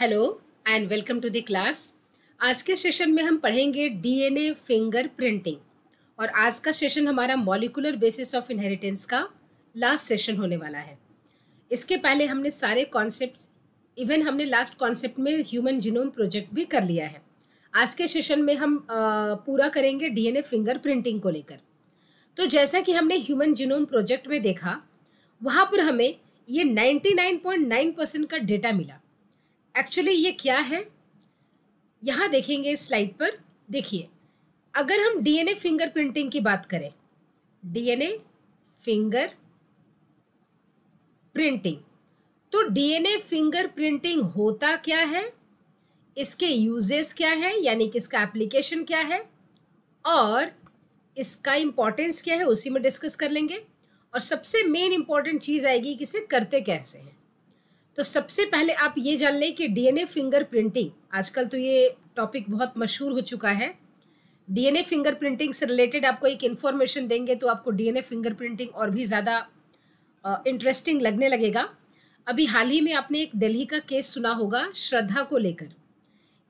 Hello and welcome to the class आज के session में हम पढ़ेंगे डीएनए फिंगर प्रिंटिंग और आज का सेशन हमारा मॉलिकुलर बेसिस ऑफ इनहेरिटेंस का लास्ट सेशन होने वाला है इसके पहले हमने सारे कॉन्सेप्ट इवन हमने लास्ट कॉन्सेप्ट में ह्यूमन जीनोम प्रोजेक्ट भी कर लिया है आज के सेशन में हम आ, पूरा करेंगे डीएनए फिंगर प्रिंटिंग को लेकर तो जैसा कि हमने ह्यूमन जीनोम प्रोजेक्ट में देखा वहाँ पर हमें ये 99.9 परसेंट का डेटा मिला एक्चुअली ये क्या है यहाँ देखेंगे इस स्लाइड पर देखिए अगर हम डीएनए फिंगर प्रिंटिंग की बात करें डीएनए फिंगर प्रिंटिंग तो डीएनए फिंगर प्रिंटिंग होता क्या है इसके यूजेस क्या हैं यानी कि इसका एप्लीकेशन क्या है और इसका इम्पोर्टेंस क्या है उसी में डिस्कस कर लेंगे और सबसे मेन इम्पॉर्टेंट चीज़ आएगी कि इसे करते कैसे हैं तो सबसे पहले आप ये जान लें कि डीएनए फिंगर प्रिंटिंग आजकल तो ये टॉपिक बहुत मशहूर हो चुका है डीएनए फिंगर प्रिंटिंग से रिलेटेड आपको एक इन्फॉर्मेशन देंगे तो आपको डीएनए फिंगर प्रिंटिंग और भी ज़्यादा इंटरेस्टिंग लगने लगेगा अभी हाल ही में आपने एक दिल्ली का केस सुना होगा श्रद्धा को लेकर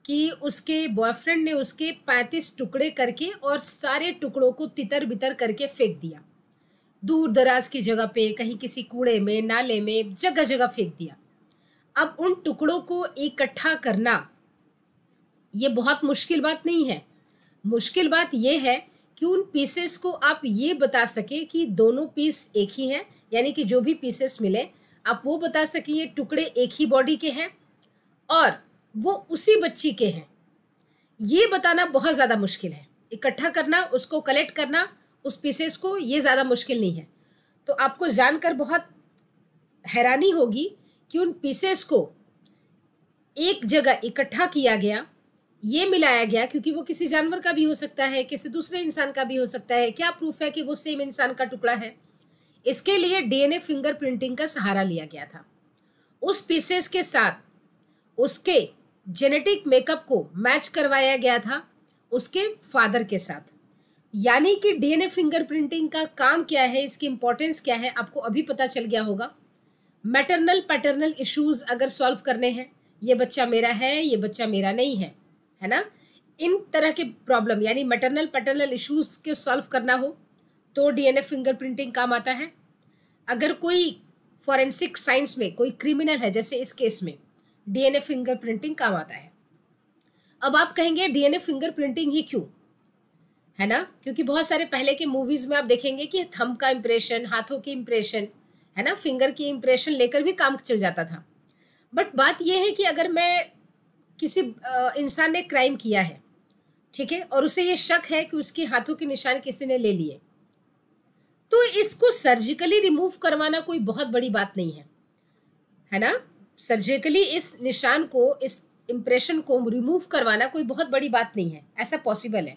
कि उसके बॉयफ्रेंड ने उसके पैंतीस टुकड़े करके और सारे टुकड़ों को तितर बितर करके फेंक दिया दूर दराज की जगह पे कहीं किसी कूड़े में नाले में जगह जगह फेंक दिया अब उन टुकड़ों को इकट्ठा करना ये बहुत मुश्किल बात नहीं है मुश्किल बात यह है कि उन पीसेस को आप ये बता सके कि दोनों पीस एक ही हैं यानी कि जो भी पीसेस मिले आप वो बता सकें ये टुकड़े एक ही बॉडी के हैं और वो उसी बच्ची के हैं ये बताना बहुत ज़्यादा मुश्किल है इकट्ठा करना उसको कलेक्ट करना उस पीसेस को ये ज़्यादा मुश्किल नहीं है तो आपको जानकर बहुत हैरानी होगी कि उन पीसेस को एक जगह इकट्ठा किया गया ये मिलाया गया क्योंकि वो किसी जानवर का भी हो सकता है किसी दूसरे इंसान का भी हो सकता है क्या प्रूफ है कि वो सेम इंसान का टुकड़ा है इसके लिए डीएनए फिंगर प्रिंटिंग का सहारा लिया गया था उस पीसेस के साथ उसके जेनेटिक मेकअप को मैच करवाया गया था उसके फादर के साथ यानी कि डीएनए फिंगर प्रिंटिंग का काम क्या है इसकी इंपॉर्टेंस क्या है आपको अभी पता चल गया होगा मैटरनल पैटर्नल इश्यूज अगर सॉल्व करने हैं ये बच्चा मेरा है ये बच्चा मेरा नहीं है है ना इन तरह के प्रॉब्लम यानी मैटरनल पैटर्नल इश्यूज के सॉल्व करना हो तो डीएनए फिंगरप्रिंटिंग काम आता है अगर कोई फॉरेंसिक साइंस में कोई क्रिमिनल है जैसे इस केस में डीएनए फिंगरप्रिंटिंग काम आता है अब आप कहेंगे डीएनए फिंगरप्रिंटिंग ही क्यों है ना क्योंकि बहुत सारे पहले के मूवीज में आप देखेंगे कि थम का इम्प्रेशन हाथों के इम्प्रेशन है ना फिंगर की इम्प्रेशन लेकर भी काम चल जाता था बट बात यह है कि अगर मैं किसी इंसान ने क्राइम किया है ठीक है और उसे ये शक है कि उसके हाथों के निशान किसी ने ले लिए तो इसको सर्जिकली रिमूव करवाना कोई बहुत बड़ी बात नहीं है है ना सर्जिकली इस निशान को इस इम्प्रेशन को रिमूव करवाना कोई बहुत बड़ी बात नहीं है ऐसा पॉसिबल है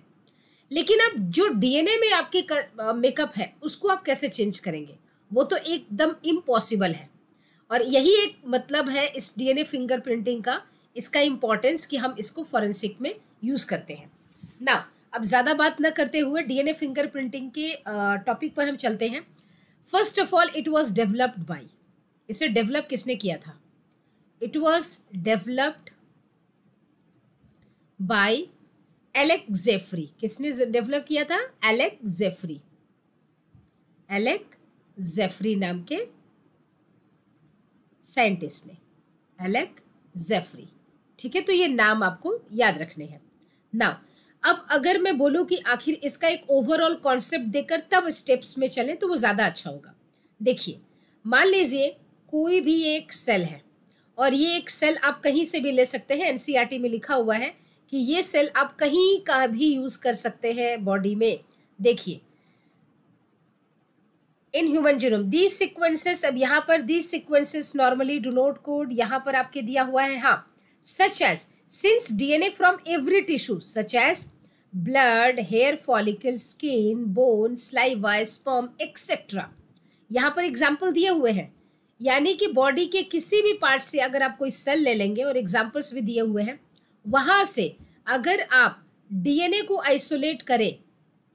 लेकिन अब जो डीएनए में आपके मेकअप है उसको आप कैसे चेंज करेंगे वो तो एकदम इम्पॉसिबल है और यही एक मतलब है इस डीएनए फिंगरप्रिंटिंग का इसका इम्पोर्टेंस कि हम इसको फॉरेंसिक में यूज़ करते हैं ना अब ज़्यादा बात न करते हुए डीएनए फिंगरप्रिंटिंग के टॉपिक पर हम चलते हैं first of all it was developed by इसे डेवलप किसने किया था it was developed by Alec Jeffrey किसने डेवलप किया था एलेक जेफरी एलेक जेफरी नाम के साइंटिस्ट ने एलेक जेफरी ठीक है तो ये नाम आपको याद रखने हैं नाउ अब अगर मैं बोलूं कि आखिर इसका एक ओवरऑल कॉन्सेप्ट देकर तब स्टेप्स में चलें तो वो ज़्यादा अच्छा होगा देखिए मान लीजिए कोई भी एक सेल है और ये एक सेल आप कहीं से भी ले सकते हैं एनसीईआरटी e में लिखा हुआ है कि ये सेल आप कहीं का भी यूज़ कर सकते हैं बॉडी में देखिए in human genome these sequences अब यहाँ पर these sequences normally do not code यहाँ पर आपके दिया हुआ है हाँ such as since DNA from every tissue such as blood hair follicle skin bone saliva sperm etcetera यहाँ पर एग्जाम्पल दिए हुए हैं यानी कि बॉडी के किसी भी पार्ट से अगर आप कोई सेल ले लेंगे और एग्जाम्पल्स भी दिए हुए हैं वहाँ से अगर आप डीएनए को आइसोलेट करें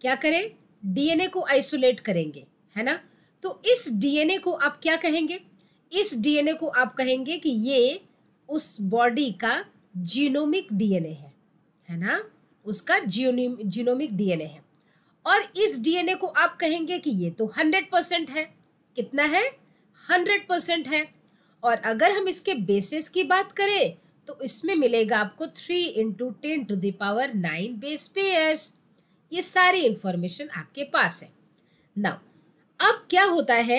क्या करें डीएनए को आइसोलेट करेंगे है ना तो इस डीएनए को आप क्या कहेंगे इस डीएनए को आप कहेंगे कि ये उस बॉडी का जीनोमिक डीएनए है है ना उसका जीनोमिक डीएनए है और इस डीएनए को आप कहेंगे कि ये तो हंड्रेड परसेंट है कितना है हंड्रेड परसेंट है और अगर हम इसके बेसिस की बात करें तो इसमें मिलेगा आपको three into ten to the power nine base pairs ये सारी इंफॉर्मेशन आपके पास है नाउ अब क्या होता है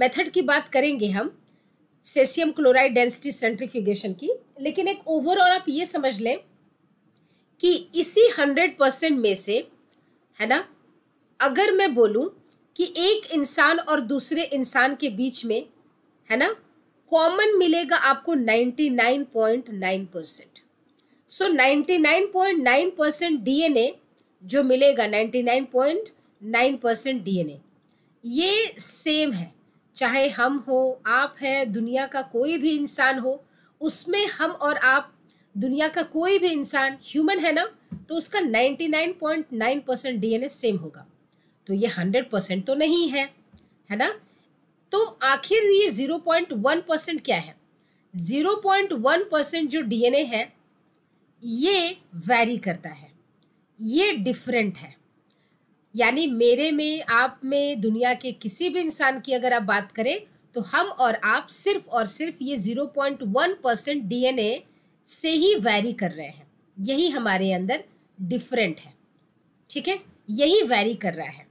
मेथड की बात करेंगे हम सेसियम क्लोराइड डेंसिटी सेंट्रीफ्यूगेशन की लेकिन एक ओवरऑल आप ये समझ लें कि इसी हंड्रेड परसेंट में से है ना अगर मैं बोलूं कि एक इंसान और दूसरे इंसान के बीच में है ना कॉमन मिलेगा आपको ninety nine point nine percent so ninety nine point nine percent D जो मिलेगा ninety nine point nine percent D ये सेम है चाहे हम हो आप हैं दुनिया का कोई भी इंसान हो उसमें हम और आप दुनिया का कोई भी इंसान ह्यूमन है ना तो उसका 99.9 परसेंट डी सेम होगा तो ये 100 परसेंट तो नहीं है है ना तो आखिर ये 0.1 परसेंट क्या है 0.1 परसेंट जो डीएनए है ये वैरी करता है ये डिफरेंट है यानी मेरे में आप में दुनिया के किसी भी इंसान की अगर आप बात करें तो हम और आप सिर्फ और सिर्फ ये 0.1 परसेंट डी से ही वैरी कर रहे हैं यही हमारे अंदर डिफरेंट है ठीक है यही वैरी कर रहा है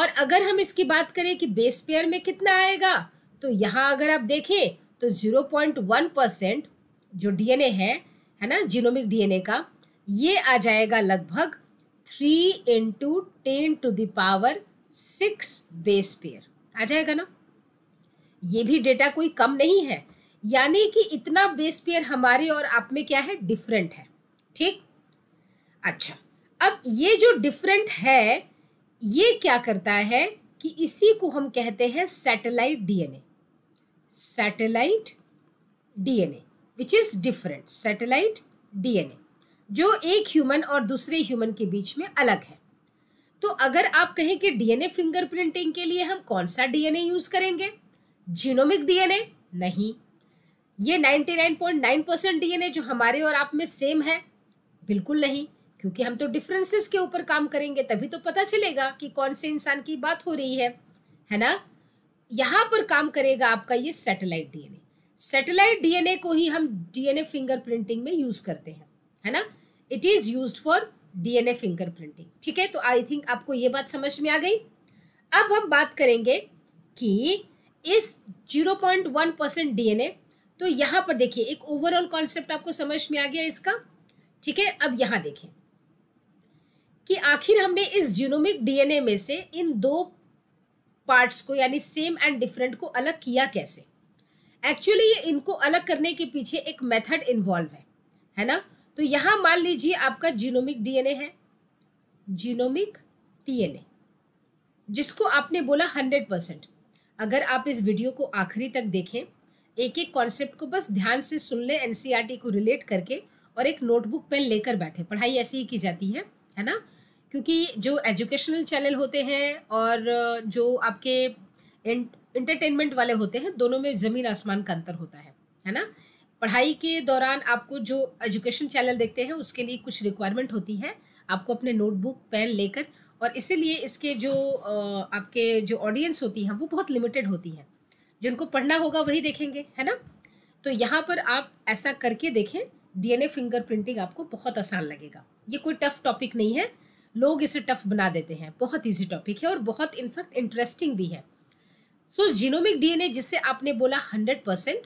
और अगर हम इसकी बात करें कि बेस पेयर में कितना आएगा तो यहाँ अगर आप देखें तो 0.1 परसेंट जो डीएनए है है ना जीनोमिक डीएनए का ये आ जाएगा लगभग three into ten to the power six base pair आ जाएगा ना ये भी डेटा कोई कम नहीं है यानी कि इतना बेस पेयर हमारे और आप में क्या है डिफरेंट है ठीक अच्छा अब ये जो डिफरेंट है ये क्या करता है कि इसी को हम कहते हैं satellite DNA satellite DNA which is different satellite DNA जो एक ह्यूमन और दूसरे ह्यूमन के बीच में अलग है तो अगर आप कहें कि डीएनए फिंगरप्रिंटिंग के लिए हम कौन सा डीएनए यूज करेंगे जीनोमिक डीएनए नहीं ये 99.9 परसेंट डीएनए जो हमारे और आप में सेम है बिल्कुल नहीं क्योंकि हम तो डिफरेंसेस के ऊपर काम करेंगे तभी तो पता चलेगा कि कौन से इंसान की बात हो रही है है ना यहाँ पर काम करेगा आपका ये सैटेलाइट डीएनए सैटेलाइट डीएनए को ही हम डीएनए फिंगरप्रिंटिंग में यूज करते हैं है ना it is use for DNA finger printing ठीक है तो आई थिंक आपको ये बात समझ में आ गई अब हम बात करेंगे कि इस zero point one percent DNA तो यहाँ पर देखिए एक ओवरऑल कॉन्सेप्ट आपको समझ में आ गया इसका ठीक है अब यहाँ देखें कि आखिर हमने इस जीनोमिक डीएनए में से इन दो पार्ट्स को यानी सेम एंड डिफरेंट को अलग किया कैसे एक्चुअली ये इनको अलग करने के पीछे एक मेथड इन्वॉल्व है है ना तो यहाँ मान लीजिए आपका जीनोमिक डीएनए है जीनोमिक डीएनए जिसको आपने बोला हंड्रेड परसेंट अगर आप इस वीडियो को आखिरी तक देखें एक एक कॉन्सेप्ट को बस ध्यान से सुन लें एनसीईआरटी e को रिलेट करके और एक नोटबुक पेन लेकर बैठे पढ़ाई ऐसी ही की जाती है है ना क्योंकि जो एजुकेशनल चैनल होते हैं और जो आपके एंटरटेनमेंट वाले होते हैं दोनों में ज़मीन आसमान का अंतर होता है है ना पढ़ाई के दौरान आपको जो एजुकेशन चैनल देखते हैं उसके लिए कुछ रिक्वायरमेंट होती है आपको अपने नोटबुक पेन लेकर और इसीलिए इसके जो आपके जो ऑडियंस होती हैं वो बहुत लिमिटेड होती है जिनको पढ़ना होगा वही देखेंगे है ना तो यहाँ पर आप ऐसा करके देखें डीएनए फिंगर प्रिंटिंग आपको बहुत आसान लगेगा ये कोई टफ टॉपिक नहीं है लोग इसे टफ बना देते हैं बहुत इजी टॉपिक है और बहुत इनफैक्ट इंटरेस्टिंग भी है सो जीनोमिक डीएनए जिससे आपने बोला हंड्रेड परसेंट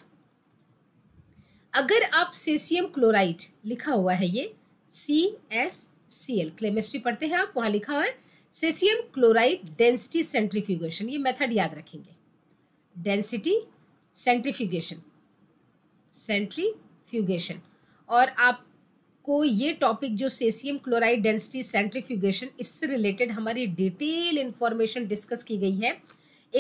अगर आप सेसियम क्लोराइड लिखा हुआ है ये सी एस सी एल क्लेमिस्ट्री पढ़ते हैं आप वहाँ लिखा हुआ है सेसियम क्लोराइड डेंसिटी सेंट्रीफ्यूगेशन ये मेथड याद रखेंगे डेंसिटी सेंट्रीफ्यूगेशन सेंट्रीफ्यूगेशन और आपको ये टॉपिक जो सेसियम क्लोराइड डेंसिटी सेंट्रीफ्यूगेशन इससे रिलेटेड हमारी डिटेल इन्फॉर्मेशन डिस्कस की गई है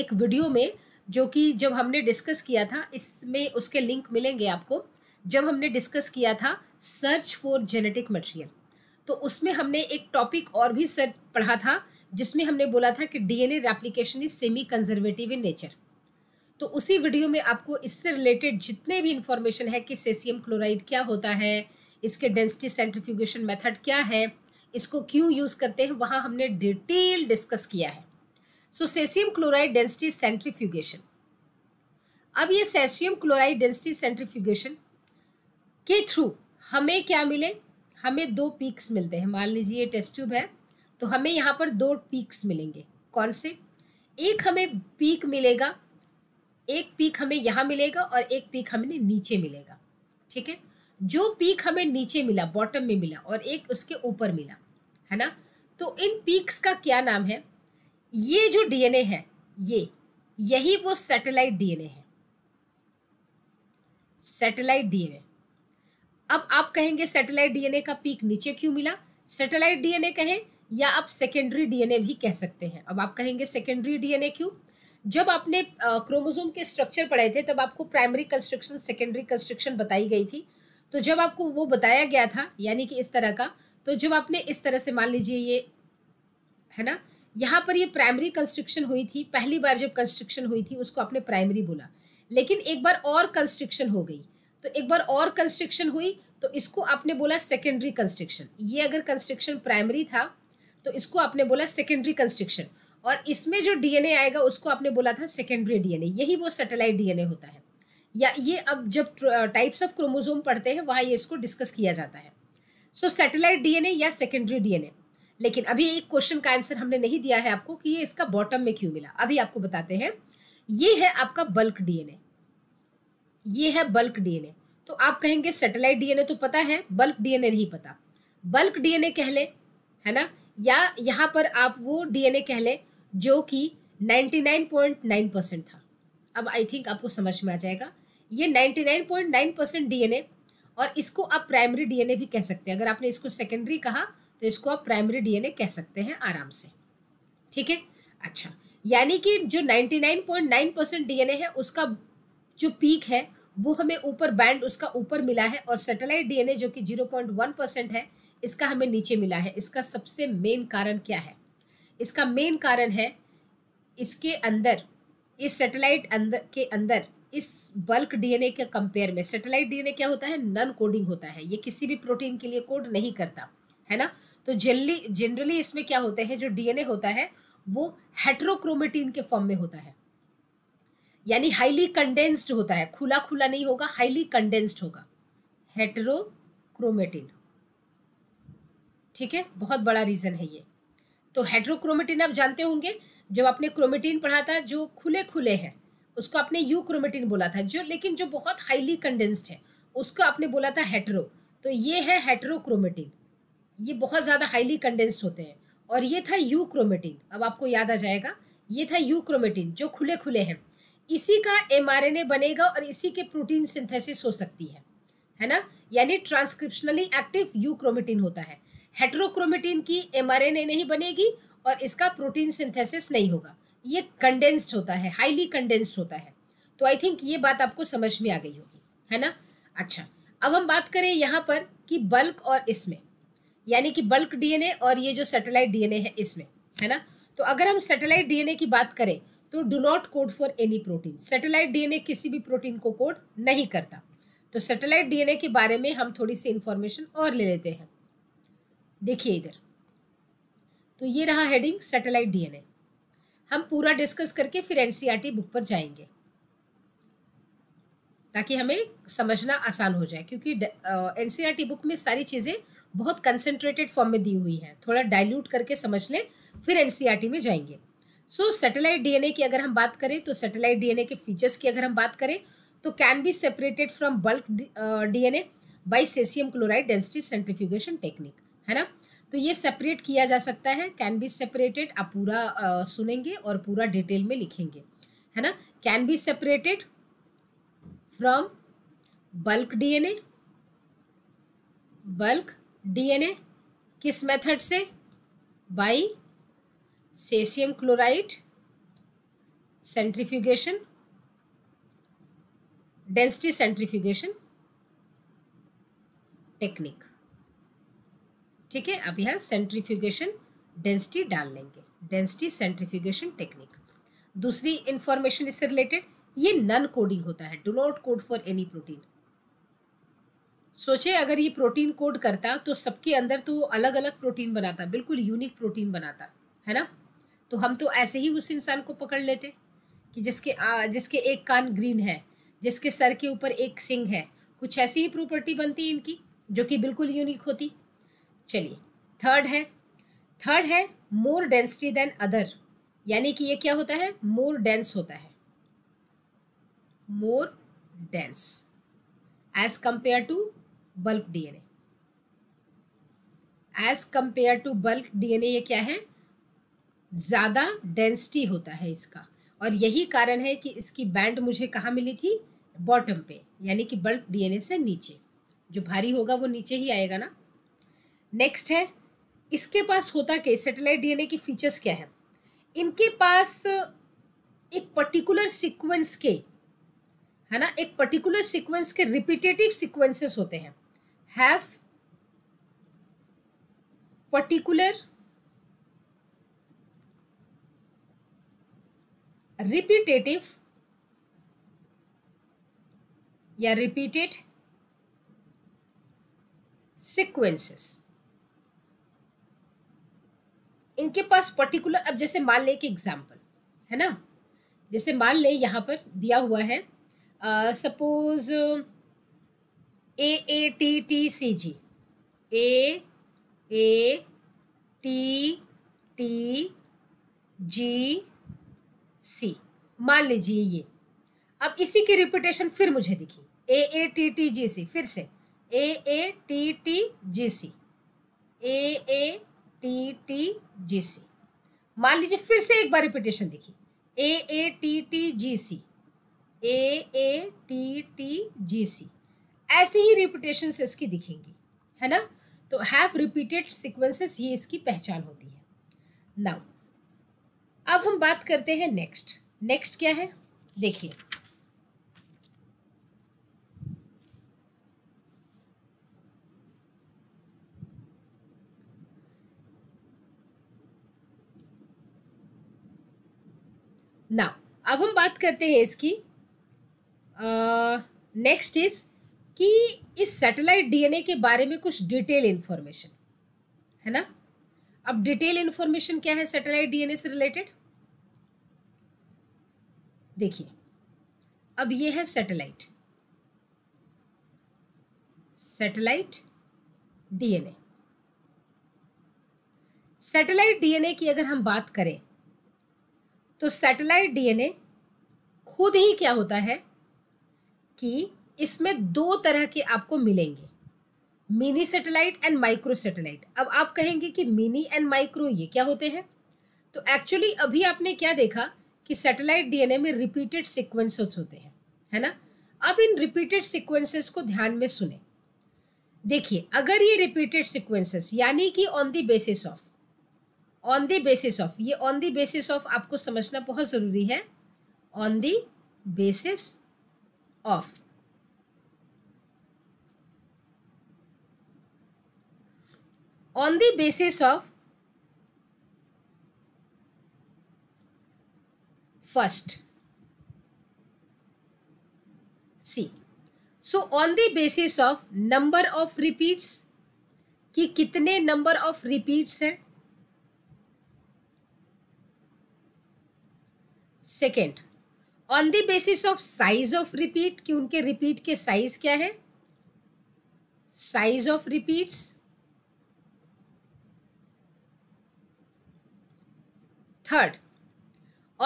एक वीडियो में जो कि जब हमने डिस्कस किया था इसमें उसके लिंक मिलेंगे आपको जब हमने डिस्कस किया था सर्च फॉर जेनेटिक मटेरियल तो उसमें हमने एक टॉपिक और भी सर्च पढ़ा था जिसमें हमने बोला था कि DNA replication is semi conservative in nature तो उसी वीडियो में आपको इससे रिलेटेड जितने भी इंफॉर्मेशन है कि सेसियम क्लोराइड क्या होता है इसके डेंसिटी सेंट्रीफ्यूगेशन मेथड क्या है इसको क्यों यूज़ करते हैं वहाँ हमने डिटेल डिस्कस किया है so cesium chloride density centrifugation अब ये सेसियम क्लोराइड डेंसिटी सेंट्रीफ्यूगेशन के थ्रू हमें क्या मिले हमें दो पीक्स मिलते हैं मान लीजिए ये टेस्ट ट्यूब है तो हमें यहाँ पर दो पीक्स मिलेंगे कौन से एक हमें पीक मिलेगा एक पीक हमें यहाँ मिलेगा और एक पीक हमें नीचे मिलेगा ठीक है जो पीक हमें नीचे मिला बॉटम में मिला और एक उसके ऊपर मिला है ना तो इन पीक्स का क्या नाम है ये जो डीएनए है ये यही वो सैटेलाइट डीएनए है सैटेलाइट डीएनए अब आप कहेंगे सैटेलाइट डीएनए का पीक नीचे क्यों मिला सैटेलाइट डीएनए कहें या आप सेकेंडरी डीएनए भी कह सकते हैं अब आप कहेंगे सेकेंडरी डीएनए क्यों जब आपने क्रोमोजोम के स्ट्रक्चर पढ़े थे तब आपको प्राइमरी कंस्ट्रक्शन सेकेंडरी कंस्ट्रक्शन बताई गई थी तो जब आपको वो बताया गया था यानी कि इस तरह का तो जब आपने इस तरह से मान लीजिए ये है ना यहाँ पर ये प्राइमरी कंस्ट्रक्शन हुई थी पहली बार जब कंस्ट्रक्शन हुई थी उसको आपने प्राइमरी बोला लेकिन एक बार और कंस्ट्रक्शन हो गई तो एक बार और कंस्ट्रक्शन हुई तो इसको आपने बोला सेकेंडरी कंस्ट्रक्शन ये अगर कंस्ट्रक्शन प्राइमरी था तो इसको आपने बोला सेकेंडरी कंस्ट्रक्शन और इसमें जो डीएनए आएगा उसको आपने बोला था सेकेंडरी डीएनए यही वो सैटेलाइट डीएनए होता है या ये अब जब टाइप्स ऑफ क्रोमोजोम पढ़ते हैं वहाँ ये इसको डिस्कस किया जाता है सो सैटेलाइट डीएनए या सेकेंडरी डीएनए लेकिन अभी एक क्वेश्चन का आंसर हमने नहीं दिया है आपको कि ये इसका बॉटम में क्यों मिला अभी आपको बताते हैं ये है आपका बल्क डीएनए ये है बल्क डीएनए तो आप कहेंगे सैटेलाइट डीएनए तो पता है बल्क डीएनए नहीं पता बल्क डीएनए कह लें है ना या यहाँ पर आप वो डीएनए कह लें जो कि 99.9 परसेंट था अब आई थिंक आपको समझ में आ जाएगा ये 99.9 परसेंट डीएनए और इसको आप प्राइमरी डीएनए भी कह सकते हैं अगर आपने इसको सेकेंडरी कहा तो इसको आप प्राइमरी डीएनए कह सकते हैं आराम से ठीक है अच्छा यानी कि जो 99.9 परसेंट डीएनए है उसका जो पीक है वो हमें ऊपर बैंड उसका ऊपर मिला है और सैटेलाइट डीएनए जो कि 0.1 परसेंट है इसका हमें नीचे मिला है इसका सबसे मेन कारण क्या है इसका मेन कारण है इसके अंदर इस सैटेलाइट अंदर के अंदर इस बल्क डीएनए के कंपेयर में सैटेलाइट डीएनए क्या होता है नन कोडिंग होता है ये किसी भी प्रोटीन के लिए कोड नहीं करता है ना तो जनरली जनरली इसमें क्या होते हैं जो डीएनए होता है वो हेट्रोक्रोमेटीन के फॉर्म में होता है यानी हाईली कंडेंस्ड होता है खुला खुला नहीं होगा हाईली कंडेंस्ड होगा हेट्रोक्रोमेटिन ठीक है बहुत बड़ा रीज़न है ये तो हेटरोक्रोमेटिन आप जानते होंगे जब आपने क्रोमेटिन पढ़ा था जो खुले खुले हैं उसको आपने यू क्रोमेटिन बोला था जो लेकिन जो बहुत हाईली कंडेंस्ड है उसको आपने बोला था हेट्रो तो ये है हेटरोक्रोमेटिन ये बहुत ज़्यादा हाईली कंडेंस्ड होते हैं और ये था यू क्रोमेटिन अब आपको याद आ जाएगा ये था यू क्रोमेटिन जो खुले खुले हैं इसी का एम बनेगा और इसी के प्रोटीन सिंथेसिस हो सकती है है ना यानी ट्रांसक्रिप्शनली एक्टिव यू क्रोमेटिन होता है हेट्रोक्रोमेटिन की एम नहीं बनेगी और इसका प्रोटीन सिंथेसिस नहीं होगा ये कंडेंस्ड होता है हाईली कंडेंस्ड होता है तो आई थिंक ये बात आपको समझ में आ गई होगी है ना अच्छा अब हम बात करें यहाँ पर कि बल्क और इसमें यानी कि बल्क डीएनए और ये जो सैटेलाइट डीएनए है इसमें है ना तो अगर हम सैटेलाइट डीएनए की बात करें तो do not code for any protein satellite DNA किसी भी प्रोटीन को कोड नहीं करता तो सेटेलाइट डीएनए के बारे में हम थोड़ी सी इंफॉर्मेशन और ले लेते हैं देखिए इधर तो ये रहा हेडिंग सेटेलाइट डीएनए हम पूरा डिस्कस करके फिर एनसीईआरटी बुक e पर जाएंगे ताकि हमें समझना आसान हो जाए क्योंकि एनसीईआरटी बुक e में सारी चीज़ें बहुत कंसनट्रेटेड फॉर्म में दी हुई हैं थोड़ा डाइल्यूट करके समझ लें फिर एनसीईआरटी e में जाएंगे सो सैटेलाइट डीएनए की अगर हम बात करें तो सैटेलाइट डीएनए के फीचर्स की अगर हम बात करें तो can be separated from bulk DNA by cesium chloride density centrifugation technique है ना तो ये सेपरेट किया जा सकता है कैन बी सेपरेटेड आप पूरा uh, सुनेंगे और पूरा डिटेल में लिखेंगे है ना can be separated from bulk DNA bulk DNA किस मेथड से by cesium chloride centrifugation density centrifugation technique ठीक है अब यहाँ सेंट्रीफ्यूगेशन डेंसिटी डाल लेंगे डेंसिटी सेंट्रीफ्यूगेशन टेक्निक दूसरी इंफॉर्मेशन इससे रिलेटेड ये नन कोडिंग होता है do not code for any protein सोचे अगर ये प्रोटीन कोड करता तो सबके अंदर तो अलग अलग प्रोटीन बनाता बिल्कुल यूनिक प्रोटीन बनाता है ना तो हम तो ऐसे ही उस इंसान को पकड़ लेते कि जिसके आ, जिसके एक कान ग्रीन है जिसके सर के ऊपर एक सिंग है कुछ ऐसी ही प्रॉपर्टी बनती है इनकी जो कि बिल्कुल यूनिक होती चलिए थर्ड है थर्ड है मोर डेंसिटी देन अदर यानी कि ये क्या होता है मोर डेंस होता है more dense as compare to bulk DNA as compare to bulk DNA ये क्या है ज़्यादा डेंसिटी होता है इसका और यही कारण है कि इसकी बैंड मुझे कहाँ मिली थी बॉटम पे यानी कि बल्क डीएनए से नीचे जो भारी होगा वो नीचे ही आएगा ना नेक्स्ट है इसके पास होता क्या सेटेलाइट डीएनए के फीचर्स क्या है इनके पास एक पर्टिकुलर सीक्वेंस के है ना एक पर्टिकुलर सीक्वेंस के रिपीटेटिव सीक्वेंसेस होते हैं हैव पर्टिकुलर रिपीटेटिव या रिपीटेड सिक्वेंसेस इनके पास पर्टिकुलर अब जैसे मान लें कि एग्जाम्पल है ना जैसे मान लें यहां पर दिया हुआ है suppose A A T T C G A A T T G C मान लीजिए ये अब इसी की रिपीटेशन फिर मुझे दिखी A A T T G C फिर से A A T T G C A A T T G C मान लीजिए फिर से एक बार रिपीटेशन दिखी A A T T G C A A T T G C ऐसी ही रिपीटेशन इसकी दिखेंगी है ना तो हैव रिपीटेड सिक्वेंसेस ये इसकी पहचान होती है नाउ अब हम बात करते हैं नेक्स्ट नेक्स्ट क्या है देखिए ना अब हम बात करते हैं इसकी नेक्स्ट uh, इज कि इस सैटेलाइट डीएनए के बारे में कुछ डिटेल इन्फॉर्मेशन है ना अब डिटेल इन्फॉर्मेशन क्या है सैटेलाइट डीएनए से रिलेटेड देखिए अब ये है satellite satellite DNA satellite DNA की अगर हम बात करें तो सैटेलाइट डीएनए खुद ही क्या होता है कि इसमें दो तरह के आपको मिलेंगे mini satellite and micro satellite अब आप कहेंगे कि मिनी एंड माइक्रो ये क्या होते हैं तो एक्चुअली अभी आपने क्या देखा कि सैटेलाइट डीएनए में रिपीटेड सीक्वेंसेस होते हैं है ना अब इन रिपीटेड सीक्वेंसेस को ध्यान में सुने देखिए अगर ये रिपीटेड सीक्वेंसेस यानी कि on the basis of on the basis of ये ऑन द बेसिस ऑफ आपको समझना बहुत ज़रूरी है on the basis of on the basis of first. See, so on the basis of number of repeats, कि कितने number of repeats हैं Second, on the basis of size of repeat, कि उनके repeat के size क्या है Size of repeats. Third,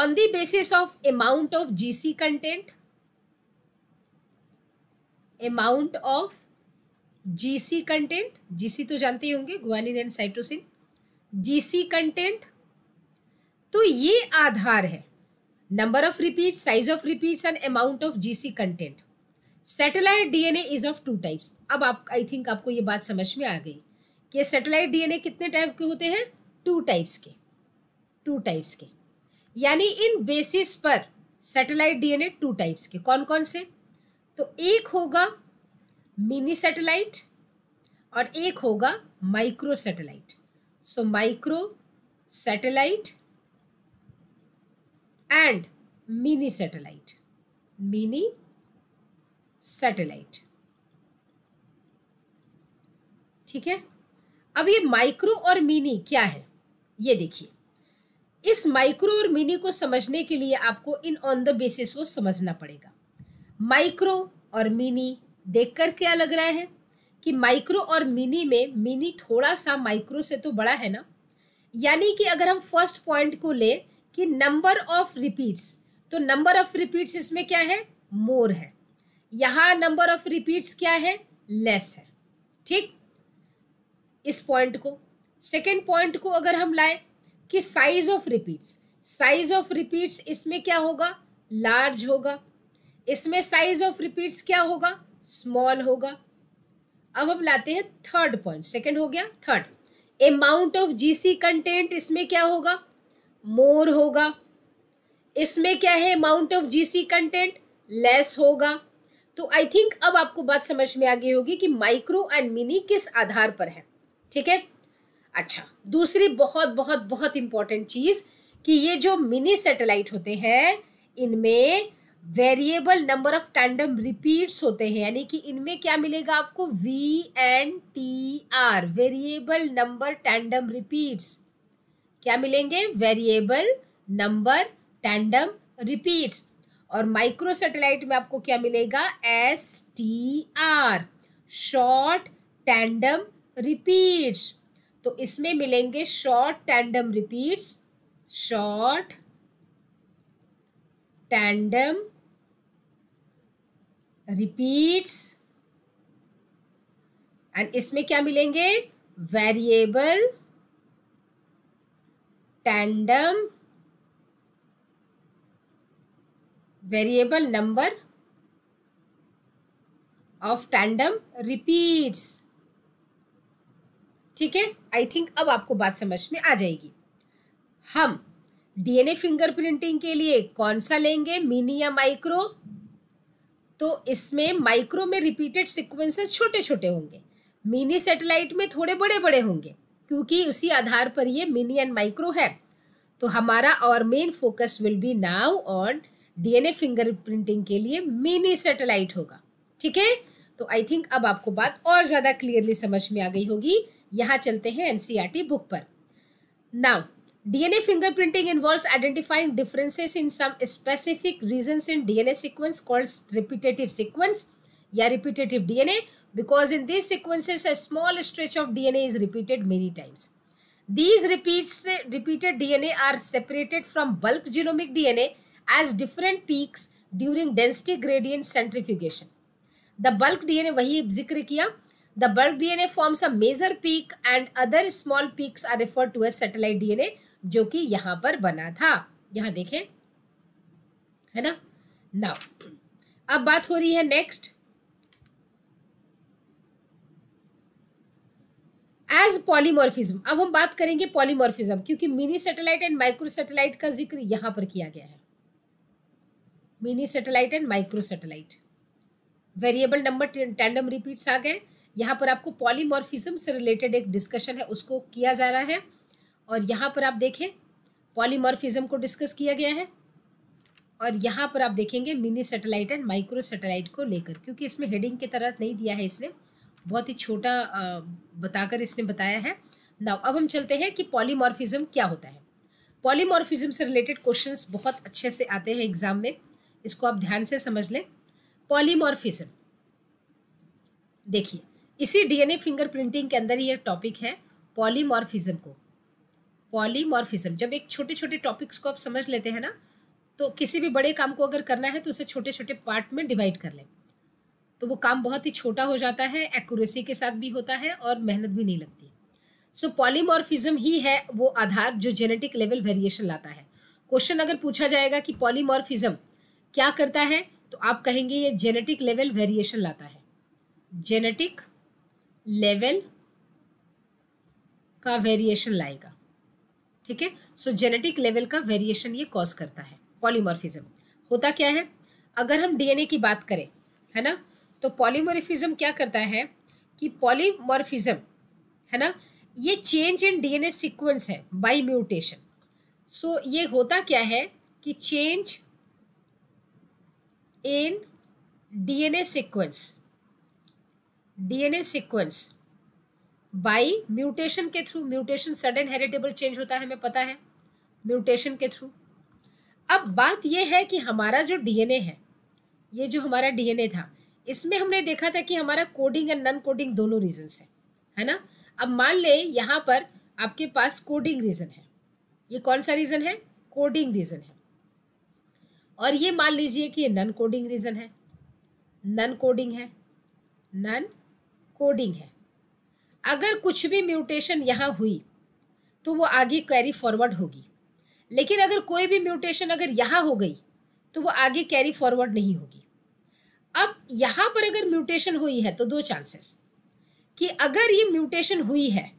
on the basis of amount of GC content, amount of GC content, GC तो जानते ही होंगे guanine and cytosine GC content तो ये आधार है number of repeat size of repeat and amount of GC content satellite DNA is of two types अब आप आई थिंक आपको ये बात समझ में आ गई कि सैटेलाइट डीएनए कितने टाइप के होते हैं टू टाइप्स के टू टाइप्स के यानी इन बेसिस पर सैटेलाइट डीएनए टू टाइप्स के कौन कौन से तो एक होगा मिनी सैटेलाइट और एक होगा micro satellite so micro satellite and mini satellite mini satellite ठीक है अब ये माइक्रो और मिनी क्या है ये देखिए इस माइक्रो और मिनी को समझने के लिए आपको इन ऑन द बेसिस को समझना पड़ेगा माइक्रो और मिनी देखकर क्या लग रहा है कि माइक्रो और मिनी में मिनी थोड़ा सा माइक्रो से तो बड़ा है ना यानी कि अगर हम फर्स्ट पॉइंट को ले कि नंबर ऑफ रिपीट्स तो नंबर ऑफ रिपीट्स इसमें क्या है मोर है यहाँ नंबर ऑफ रिपीट्स क्या है लेस है ठीक इस पॉइंट को सेकेंड पॉइंट को अगर हम लाए कि size of repeats size of repeats इसमें क्या होगा लार्ज होगा इसमें साइज ऑफ रिपीट्स क्या होगा स्मॉल होगा अब हम लाते हैं थर्ड पॉइंट सेकंड हो गया third amount of GC content इसमें क्या होगा मोर होगा इसमें क्या है amount of GC content less होगा तो आई थिंक अब आपको बात समझ में आ गई होगी कि माइक्रो एंड मिनी किस आधार पर है ठीक है अच्छा दूसरी बहुत बहुत बहुत इंपॉर्टेंट चीज कि ये जो मिनी सैटेलाइट होते हैं इनमें variable number of tandem repeats होते हैं यानी कि इनमें क्या मिलेगा आपको V and T R variable number tandem repeats क्या मिलेंगे वेरिएबल नंबर टैंडम रिपीट्स और माइक्रो सैटेलाइट में आपको क्या मिलेगा S T R short tandem repeats तो इसमें मिलेंगे short tandem repeats short tandem repeats and इसमें क्या मिलेंगे variable tandem variable number of tandem repeats ठीक है आई थिंक अब आपको बात समझ में आ जाएगी हम डीएनए फिंगरप्रिंटिंग के लिए कौन सा लेंगे मिनी या माइक्रो तो इसमें माइक्रो में रिपीटेड सीक्वेंसेस छोटे छोटे होंगे मिनी सैटेलाइट में थोड़े बड़े बड़े होंगे क्योंकि उसी आधार पर ये मिनी एंड माइक्रो है तो हमारा और main focus will be now on DNA fingerprinting के लिए मिनी सैटेलाइट होगा ठीक है तो आई थिंक अब आपको बात और ज़्यादा क्लियरली समझ में आ गई होगी यहाँ चलते हैं एनसीआर बुक e पर now DNA fingerprinting involves identifying differences in some specific regions in DNA sequence called repetitive sequence या repetitive DNA because in this sequences a small stretch of DNA is repeated many times these repeats repeated DNA are separated from bulk genomic DNA as different peaks during density gradient centrifugation the bulk D N A वही जिक्र किया The bulk DNA forms a major peak and other small peaks are referred to as satellite DNA जो कि यहां पर बना था यहां देखें है ना नाउ अब बात हो रही है नेक्स्ट एज पॉलीमॉर्फिज्म अब हम बात करेंगे पॉलीमॉर्फिज्म क्योंकि mini satellite and micro satellite का जिक्र यहां पर किया गया है mini satellite and micro satellite variable number tandem repeats आ गए यहाँ पर आपको पॉलीमॉर्फिज्म से रिलेटेड एक डिस्कशन है उसको किया जा रहा है और यहाँ पर आप देखें पॉलीमॉर्फिज्म को डिस्कस किया गया है और यहाँ पर आप देखेंगे mini satellite and micro satellite को लेकर क्योंकि इसमें हेडिंग के तरह नहीं दिया है इसने बहुत ही छोटा बताकर इसने बताया है नाउ अब हम चलते हैं कि पॉलीमॉर्फिज्म क्या होता है पॉलीमॉर्फिज्म से रिलेटेड क्वेश्चंस बहुत अच्छे से आते हैं एग्जाम में इसको आप ध्यान से समझ लें पॉलीमॉर्फिज्म देखिए इसी डीएनए फिंगरप्रिंटिंग के अंदर ही एक टॉपिक है पॉलीमॉर्फिज्म को पॉलीमॉर्फिज्म जब एक छोटे छोटे टॉपिक्स को आप समझ लेते हैं ना तो किसी भी बड़े काम को अगर करना है तो उसे छोटे छोटे पार्ट में डिवाइड कर लें तो वो काम बहुत ही छोटा हो जाता है एक्यूरेसी के साथ भी होता है और मेहनत भी नहीं लगती सो so, पॉलीमॉर्फिज्म ही है वो आधार जो जेनेटिक लेवल वेरिएशन लाता है क्वेश्चन अगर पूछा जाएगा कि पॉलीमॉर्फिज्म क्या करता है तो आप कहेंगे ये जेनेटिक लेवल वेरिएशन लाता है जेनेटिक लेवल का वेरिएशन लाएगा ठीक है सो जेनेटिक लेवल का वेरिएशन ये कॉज करता है पॉलीमॉर्फिज्म होता क्या है अगर हम डीएनए की बात करें है ना तो पॉलीमॉर्फिज्म क्या करता है कि पॉलीमॉर्फिज्म है ना ये चेंज इन डीएनए सीक्वेंस है बाय म्यूटेशन सो ये होता क्या है कि change in DNA sequence DNA sequence by mutation के through mutation sudden heritable change होता है हमें पता है म्यूटेशन के थ्रू अब बात यह है कि हमारा जो डीएनए है ये जो हमारा डीएनए था इसमें हमने देखा था कि हमारा कोडिंग एंड नॉन कोडिंग दोनों रीजन है है ना अब मान ले यहाँ पर आपके पास कोडिंग रीजन है ये कौन सा रीजन है कोडिंग रीजन है और ये मान लीजिए कि ये नन कोडिंग रीजन है नन कोडिंग है नन कोडिंग है अगर कुछ भी म्यूटेशन यहाँ हुई तो वो आगे कैरी फॉरवर्ड होगी लेकिन अगर कोई भी म्यूटेशन अगर यहाँ हो गई तो वो आगे कैरी फॉरवर्ड नहीं होगी अब यहाँ पर अगर म्यूटेशन हुई है तो दो चांसेस कि अगर ये म्यूटेशन हुई है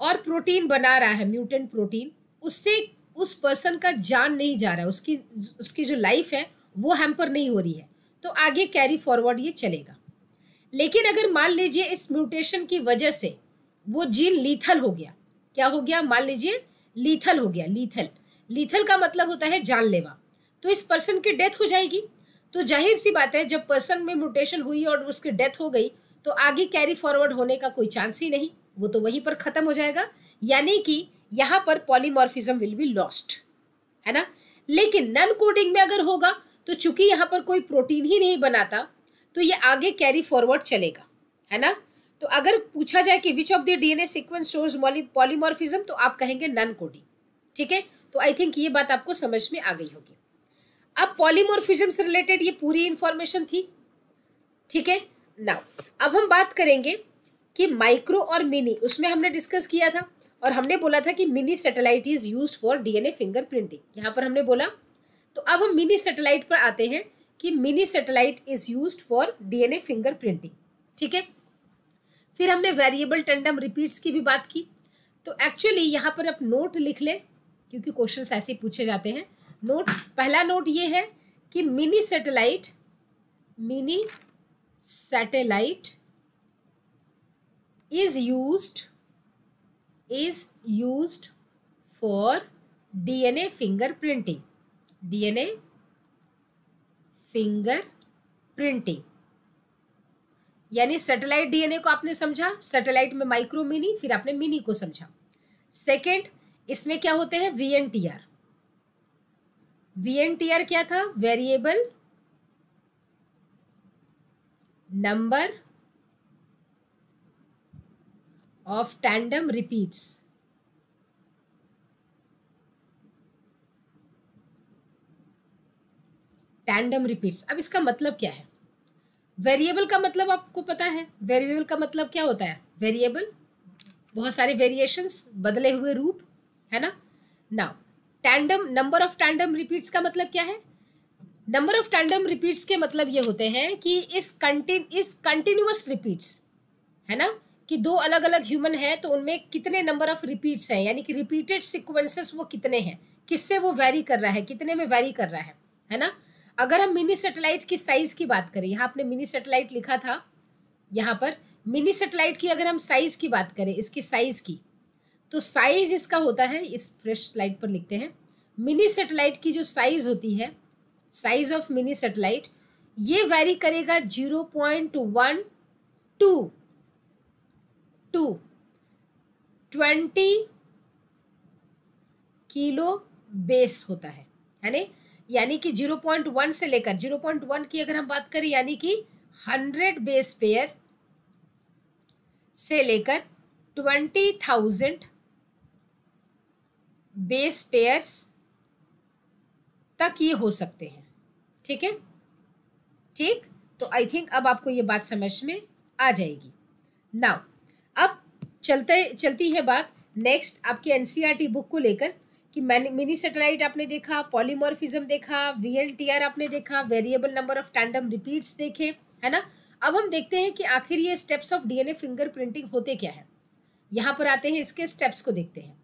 और प्रोटीन बना रहा है म्यूटेंट प्रोटीन उससे उस पर्सन का जान नहीं जा रहा है उसकी उसकी जो लाइफ है वो हैम्पर नहीं हो रही है तो आगे कैरी फॉरवर्ड ये चलेगा लेकिन अगर मान लीजिए इस म्यूटेशन की वजह से वो जीन लीथल हो गया क्या हो गया मान लीजिए लीथल हो गया लीथल लीथल का मतलब होता है जानलेवा तो इस पर्सन की डेथ हो जाएगी तो जाहिर सी बात है जब पर्सन में म्यूटेशन हुई और उसकी डेथ हो गई तो आगे कैरी फॉरवर्ड होने का कोई चांस ही नहीं वो तो वहीं पर ख़त्म हो जाएगा यानी कि यहाँ पर पॉलीमॉर्फिज्म विल बी लॉस्ट है ना लेकिन नन कोडिंग में अगर होगा तो चूंकि यहाँ पर कोई प्रोटीन ही नहीं बनाता तो ये आगे कैरी फॉरवर्ड चलेगा है ना तो अगर पूछा जाए कि which of the DNA sequence shows polymorphism तो आप कहेंगे नन कोडिंग ठीक है तो आई थिंक ये बात आपको समझ में आ गई होगी अब पॉलीमोरफिज्म से रिलेटेड ये पूरी इंफॉर्मेशन थी ठीक है ना अब हम बात करेंगे कि माइक्रो और मिनी उसमें हमने डिस्कस किया था और हमने बोला था कि mini satellite is use for DNA finger printing यहाँ पर हमने बोला तो अब हम मिनी सैटेलाइट पर आते हैं कि mini satellite is use for DNA finger printing ठीक है फिर हमने वेरिएबल टेंडम रिपीट्स की भी बात की तो एक्चुअली यहाँ पर आप नोट लिख लें क्योंकि क्वेश्चन ऐसे पूछे जाते हैं नोट पहला नोट ये है कि mini satellite mini satellite is use is use for DNA finger printing DNA finger printing यानी सैटेलाइट डीएनए को आपने समझा सैटेलाइट में माइक्रो मिनी फिर आपने मिनी को समझा सेकंड इसमें क्या होते हैं वीएनटीआर वीएनटीआर क्या था variable number of tandem repeats tandem repeats अब इसका मतलब क्या है वेरिएबल का मतलब आपको पता है वेरिएबल का मतलब क्या होता है वेरिएबल बहुत सारे वेरिएशंस बदले हुए रूप है ना now tandem number of tandem repeats का मतलब क्या है नंबर ऑफ टैंडम रिपीट्स के मतलब ये होते हैं कि इस कंटिन इस कंटिन्यूस रिपीट्स है ना कि दो अलग अलग ह्यूमन हैं तो उनमें कितने नंबर ऑफ रिपीट्स हैं यानी कि रिपीटेड सिक्वेंसेस वो कितने हैं किससे वो वेरी कर रहा है कितने में वेरी कर रहा है है ना अगर हम मिनी सेटेलाइट की साइज़ की बात करें यहाँ आपने मिनी सेटेलाइट लिखा था यहाँ पर मिनी सेटेलाइट की अगर हम साइज़ की बात करें इसकी साइज़ की तो साइज़ इसका होता है इस फ्रेश स्लाइड पर लिखते हैं मिनी सेटेलाइट की जो साइज़ होती है साइज़ ऑफ मिनी सेटेलाइट ये वेरी करेगा zero point one to to twenty kilo base होता है यानी यानी कि 0.1 से लेकर 0.1 की अगर हम बात करें यानी कि 100 बेस पेयर से लेकर 20,000 बेस पेयर्स तक ये हो सकते हैं ठीक है ठीक तो आई थिंक अब आपको ये बात समझ में आ जाएगी नाउ अब चलते चलती है बात नेक्स्ट आपकी एनसीईआरटी बुक e को लेकर कि मिनी सेटेलाइट आपने देखा पॉलीमोरफिज्म देखा आर आपने देखा variable number of tandem repeats देखे है ना अब हम देखते हैं कि आखिर ये स्टेप्स ऑफ डीएनए फिंगरप्रिंटिंग होते क्या है यहाँ पर आते हैं इसके स्टेप्स को देखते हैं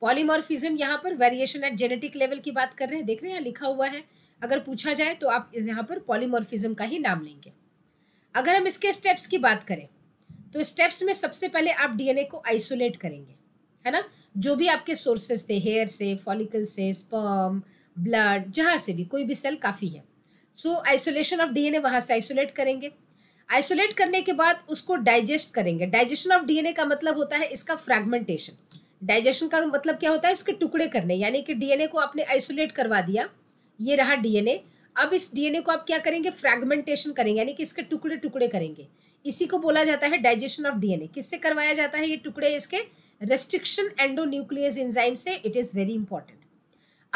पॉलीमोरफिज्म यहाँ पर वेरिएशन एट जेनेटिक लेवल की बात कर रहे हैं देख रहे हैं लिखा हुआ है अगर पूछा जाए तो आप यहाँ पर पॉलीमोरफिज्म का ही नाम लेंगे अगर हम इसके स्टेप्स की बात करें तो स्टेप्स में सबसे पहले आप डीएनए को आइसोलेट करेंगे है ना जो भी आपके सोर्सेस थे हेयर से फॉलिकल से स्पर्म ब्लड जहाँ से भी कोई भी सेल काफ़ी है सो आइसोलेशन ऑफ डीएनए वहाँ से आइसोलेट करेंगे आइसोलेट करने के बाद उसको डाइजेस्ट करेंगे डाइजेशन ऑफ डीएनए का मतलब होता है इसका फ्रैगमेंटेशन डाइजेशन का मतलब क्या होता है इसके टुकड़े करने यानी कि डीएनए को आपने आइसोलेट करवा दिया ये रहा डीएनए अब इस डीएनए को आप क्या करेंगे फ्रैगमेंटेशन करेंगे यानी कि इसके टुकड़े टुकड़े करेंगे इसी को बोला जाता है डाइजेशन ऑफ डीएनए किससे करवाया जाता है ये टुकड़े इसके रेस्ट्रिक्शन एंडोन्यूक्लियस एंजाइम से इट इज़ वेरी इंपॉर्टेंट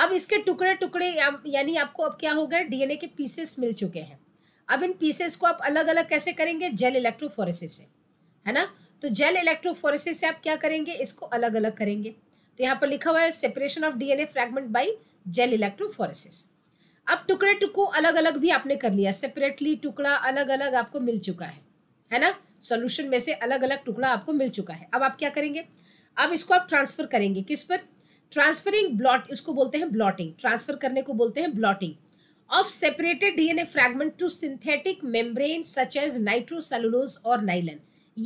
अब इसके टुकड़े टुकड़े या, यानी आपको अब क्या हो गए डीएनए के पीसेस मिल चुके हैं अब इन पीसेस को आप अलग अलग कैसे करेंगे जेल इलेक्ट्रोफोरेसिस से है ना तो जेल इलेक्ट्रोफोरेसिस से आप क्या करेंगे इसको अलग अलग करेंगे तो यहाँ पर लिखा हुआ है separation of DNA fragment by gel electrophoresis अब टुकड़े टुकड़ो अलग अलग भी आपने कर लिया सेपरेटली टुकड़ा अलग अलग आपको मिल चुका है है ना सॉल्यूशन में से अलग अलग टुकड़ा आपको मिल चुका है अब आप क्या करेंगे अब इसको आप ट्रांसफ़र करेंगे किस पर ट्रांसफरिंग ब्लॉट उसको बोलते हैं ब्लॉटिंग ट्रांसफ़र करने को बोलते हैं blotting of separated DNA fragment to synthetic membrane such as nitrocellulose और नाइलन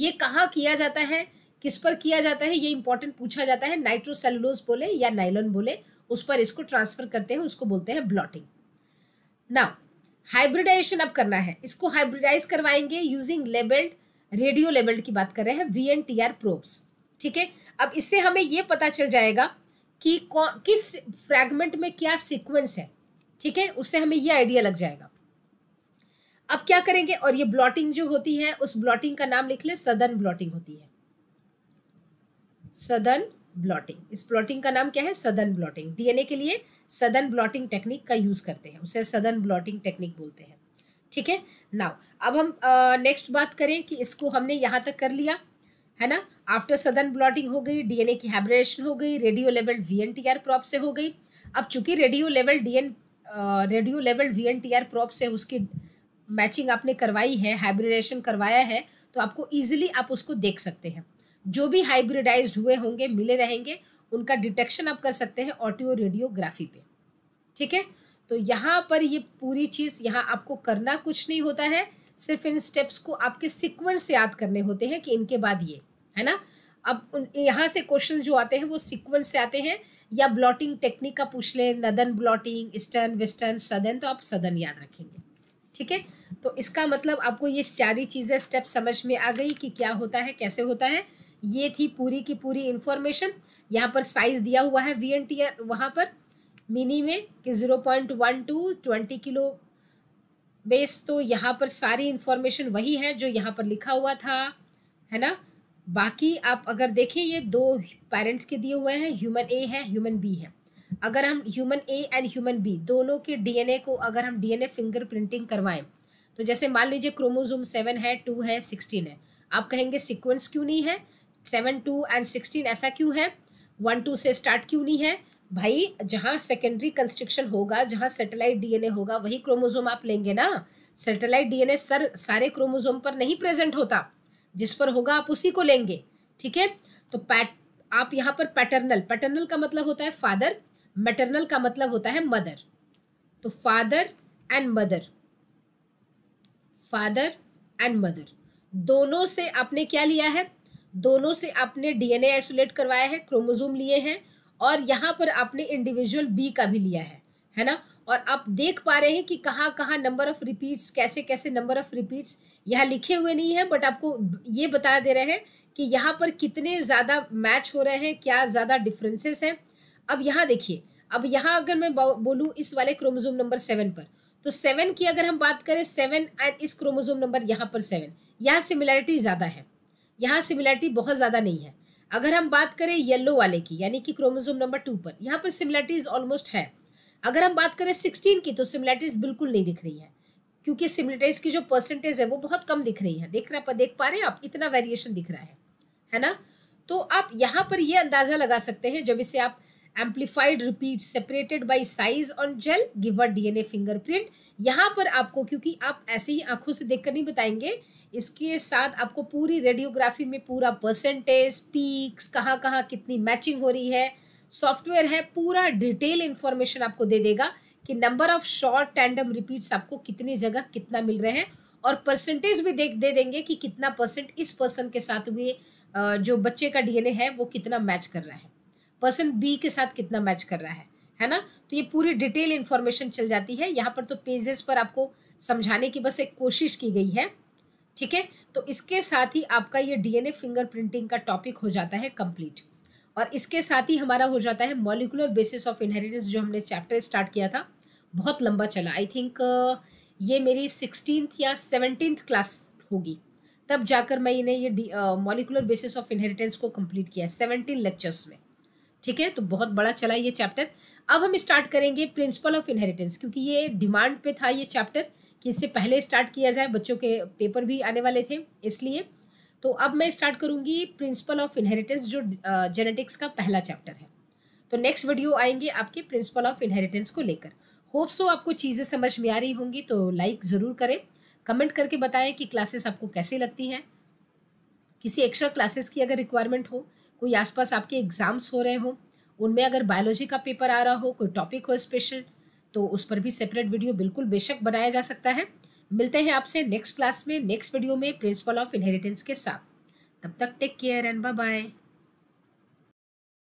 ये कहाँ किया जाता है किस पर किया जाता है ये इंपॉर्टेंट पूछा जाता है नाइट्रोसेलुलोज बोले या नाइलन बोले उस पर इसको ट्रांसफर करते हैं उसको बोलते हैं ब्लॉटिंग नाउ हाइब्रिडाइजेशन अब करना है इसको हाइब्रिडाइज करवाएंगे यूजिंग लेबल्ड रेडियो लेबल्ड की बात कर रहे हैं V N T R probes ठीक है अब इससे हमें ये पता चल जाएगा कि किस फ्रैगमेंट में क्या सिक्वेंस है ठीक है उससे हमें ये आइडिया लग जाएगा अब क्या करेंगे और ये ब्लॉटिंग जो होती है उस ब्लॉटिंग का नाम लिख ले सदन ब्लॉटिंग होती है सदन ब्लॉटिंग इस ब्लॉटिंग का नाम क्या है सदन ब्लॉटिंग डीएनए के लिए सदन ब्लॉटिंग टेक्निक का यूज करते हैं उसे सदन ब्लॉटिंग टेक्निक बोलते हैं ठीक है नाउ अब हम नेक्स्ट बात करें कि इसको हमने यहां तक कर लिया है ना आफ्टर सदन ब्लॉटिंग हो गई डीएनए की हाइब्रेशन हो गई रेडियो लेवल वीएनटीआर प्रॉप से हो गई अब चूंकि radio level D N radio level VNTR probe से उसकी मैचिंग आपने करवाई है हाइब्रिडेशन करवाया है तो आपको इजीली आप उसको देख सकते हैं जो भी हाइब्रिडाइज्ड हुए होंगे मिले रहेंगे उनका डिटेक्शन आप कर सकते हैं ऑटियो रेडियोग्राफी पे ठीक है तो यहाँ पर ये पूरी चीज़ यहाँ आपको करना कुछ नहीं होता है सिर्फ इन स्टेप्स को आपके सिक्वेंस याद करने होते हैं कि इनके बाद ये है ना अब यहाँ से क्वेश्चन जो आते हैं वो सिक्वेंस से आते हैं या ब्लॉटिंग टेक्निक का पूछ लें नदन ब्लॉटिंग ईस्टर्न वेस्टर्न सदन तो आप सदन याद रखेंगे ठीक है तो इसका मतलब आपको ये सारी चीज़ें स्टेप समझ में आ गई कि क्या होता है कैसे होता है ये थी पूरी की पूरी इन्फॉर्मेशन यहाँ पर साइज दिया हुआ है वी एन टी वहाँ पर मिनी में कि zero point one two twenty kilo base तो यहाँ पर सारी इन्फॉर्मेशन वही है जो यहाँ पर लिखा हुआ था है ना बाकी आप अगर देखें ये दो पेरेंट्स के दिए हुए हैं ह्यूमन ए है ह्यूमन बी है अगर हम human A and human B दोनों के डीएनए को अगर हम डीएनए फिंगर प्रिंटिंग करवाएं तो जैसे मान लीजिए क्रोमोजोम सेवन है टू है सिक्सटीन है आप कहेंगे सिक्वेंस क्यों नहीं है सेवन टू एंड सिक्सटीन ऐसा क्यों है वन टू से स्टार्ट क्यों नहीं है भाई जहाँ सेकेंडरी कंस्ट्रक्शन होगा जहाँ सेटेलाइट डीएनए होगा वही क्रोमोजोम आप लेंगे ना सेटेलाइट डीएनए सर सारे क्रोमोजोम पर नहीं प्रेजेंट होता जिस पर होगा आप उसी को लेंगे ठीक है तो पैट आप यहाँ पर पैटर्नल पैटर्नल का मतलब होता है फादर मैटरनल का मतलब होता है मदर तो father and mother father and mother दोनों से आपने क्या लिया है दोनों से आपने डीएनए आइसोलेट करवाया है क्रोमोजोम लिए हैं और यहाँ पर आपने इंडिविजुअल बी का भी लिया है है ना और आप देख पा रहे हैं कि कहाँ कहाँ नंबर ऑफ रिपीट्स कैसे कैसे नंबर ऑफ रिपीट्स यहाँ लिखे हुए नहीं है बट आपको ये बता दे रहे हैं कि यहाँ पर कितने ज़्यादा मैच हो रहे हैं क्या ज़्यादा डिफरेंसेस हैं अब यहाँ देखिए अब यहाँ अगर मैं बोलूँ इस वाले क्रोमोजोम नंबर सेवन पर तो सेवन की अगर हम बात करें सेवन एंड इस क्रोमोजोम नंबर यहाँ पर सेवन यहाँ सिमिलैरिटी ज़्यादा है यहाँ सिमिलैरिटी बहुत ज़्यादा नहीं है अगर हम बात करें येलो वाले की यानी कि क्रोमोजोम नंबर टू पर यहाँ पर सिमिलरिटीज ऑलमोस्ट है अगर हम बात करें सिक्सटीन की तो सिमिलरिटीज बिल्कुल नहीं दिख रही है क्योंकि सिमिलरिटीज की जो परसेंटेज है वो बहुत कम दिख रही है देख पर देख पा रहे हैं आप इतना वेरिएशन दिख रहा है है ना तो आप यहाँ पर ये अंदाज़ा लगा सकते हैं जब इसे आप amplified repeat separated by size on gel give a fingerprint यहाँ पर आपको क्योंकि आप ऐसे ही आंखों से देखकर नहीं बताएंगे इसके साथ आपको पूरी रेडियोग्राफी में पूरा परसेंटेज पीक्स कहाँ कहाँ कितनी मैचिंग हो रही है सॉफ्टवेयर है पूरा डिटेल इन्फॉर्मेशन आपको दे देगा कि number of short tandem repeats आपको कितनी जगह कितना मिल रहे हैं और परसेंटेज भी दे दे देंगे कि कितना परसेंट इस पर्सन के साथ हुए जो बच्चे का डीएनए है वो कितना मैच कर रहा है पर्सन बी के साथ कितना मैच कर रहा है है ना तो ये पूरी डिटेल इन्फॉर्मेशन चल जाती है यहाँ पर तो पेजेस पर आपको समझाने की बस एक कोशिश की गई है ठीक है तो इसके साथ ही आपका ये डीएनए फिंगरप्रिंटिंग का टॉपिक हो जाता है कंप्लीट और इसके साथ ही हमारा हो जाता है मॉलिकुलर बेसिस ऑफ इनहेरिटेंस जो हमने चैप्टर स्टार्ट किया था बहुत लंबा चला आई थिंक ये मेरी सिक्सटीन या सेवनटीन क्लास होगी तब जाकर मैं इन्हें ये मॉलिकुलर बेसिस ऑफ इनहेरिटेंस को कंप्लीट किया है सेवनटीन लेक्चर्स में ठीक है तो बहुत बड़ा चला ये चैप्टर अब हम स्टार्ट करेंगे प्रिंसिपल ऑफ इनहेरिटेंस क्योंकि ये डिमांड पे था ये चैप्टर कि इससे पहले स्टार्ट किया जाए बच्चों के पेपर भी आने वाले थे इसलिए तो अब मैं स्टार्ट करूंगी प्रिंसिपल ऑफ इनहेरिटेंस जो जेनेटिक्स का पहला चैप्टर है तो नेक्स्ट वीडियो आएंगे आपके प्रिंसिपल ऑफ इनहेरिटेंस को लेकर होप सो आपको चीज़ें समझ में आ रही होंगी तो लाइक ज़रूर करें कमेंट करके बताएं कि क्लासेस आपको कैसी लगती हैं किसी एक्स्ट्रा क्लासेस की अगर रिक्वायरमेंट हो कोई आसपास आपके एग्ज़ाम्स हो रहे हों उनमें अगर बायोलॉजी का पेपर आ रहा हो कोई टॉपिक हो स्पेशल तो उस पर भी सेपरेट वीडियो बिल्कुल बेशक बनाया जा सकता है मिलते हैं आपसे नेक्स्ट क्लास में नेक्स्ट वीडियो में प्रिंसिपल ऑफ इनहेरिटेंस के साथ तब तक take care and bye bye